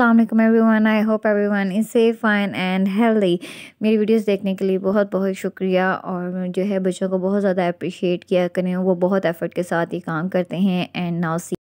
अल्लाम everyone I hope everyone is safe fine and healthy मेरी videos देखने के लिए बहुत बहुत शुक्रिया और जो है बच्चों को बहुत ज़्यादा अप्रिशिएट किया करें वो बहुत एफ़र्ट के साथ ही काम करते हैं एंड नाउ सी